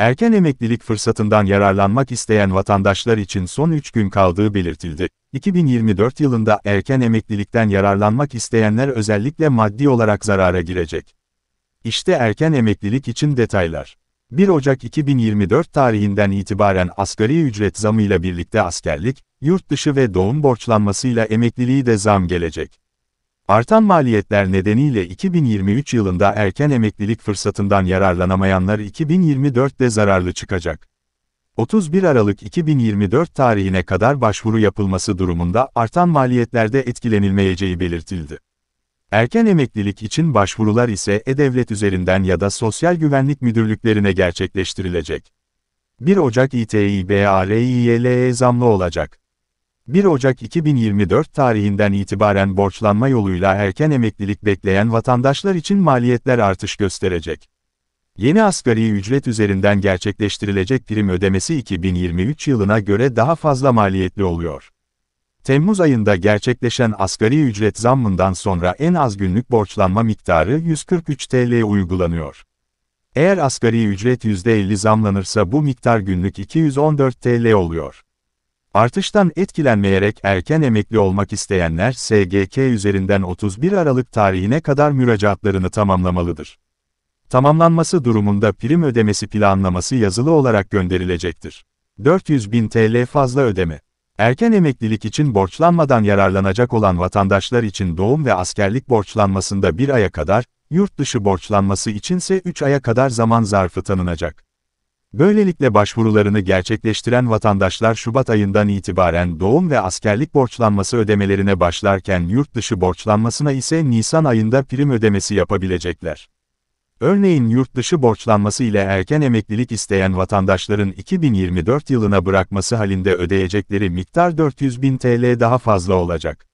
Erken emeklilik fırsatından yararlanmak isteyen vatandaşlar için son 3 gün kaldığı belirtildi. 2024 yılında erken emeklilikten yararlanmak isteyenler özellikle maddi olarak zarara girecek. İşte erken emeklilik için detaylar. 1 Ocak 2024 tarihinden itibaren asgari ücret zamıyla birlikte askerlik, yurt dışı ve doğum borçlanmasıyla emekliliği de zam gelecek. Artan maliyetler nedeniyle 2023 yılında erken emeklilik fırsatından yararlanamayanlar 2024'te zararlı çıkacak. 31 Aralık 2024 tarihine kadar başvuru yapılması durumunda artan maliyetlerde etkilenilmeyeceği belirtildi. Erken emeklilik için başvurular ise E-Devlet üzerinden ya da Sosyal Güvenlik Müdürlüklerine gerçekleştirilecek. 1 Ocak İTİ e zamlı olacak. 1 Ocak 2024 tarihinden itibaren borçlanma yoluyla erken emeklilik bekleyen vatandaşlar için maliyetler artış gösterecek. Yeni asgari ücret üzerinden gerçekleştirilecek prim ödemesi 2023 yılına göre daha fazla maliyetli oluyor. Temmuz ayında gerçekleşen asgari ücret zammından sonra en az günlük borçlanma miktarı 143 TL uygulanıyor. Eğer asgari ücret %50 zamlanırsa bu miktar günlük 214 TL oluyor. Artıştan etkilenmeyerek erken emekli olmak isteyenler SGK üzerinden 31 Aralık tarihine kadar müracaatlarını tamamlamalıdır. Tamamlanması durumunda prim ödemesi planlaması yazılı olarak gönderilecektir. 400 bin TL fazla ödeme. Erken emeklilik için borçlanmadan yararlanacak olan vatandaşlar için doğum ve askerlik borçlanmasında bir aya kadar, yurt dışı borçlanması içinse 3 aya kadar zaman zarfı tanınacak. Böylelikle başvurularını gerçekleştiren vatandaşlar Şubat ayından itibaren doğum ve askerlik borçlanması ödemelerine başlarken yurt dışı borçlanmasına ise Nisan ayında prim ödemesi yapabilecekler. Örneğin yurt dışı borçlanması ile erken emeklilik isteyen vatandaşların 2024 yılına bırakması halinde ödeyecekleri miktar 400 bin TL daha fazla olacak.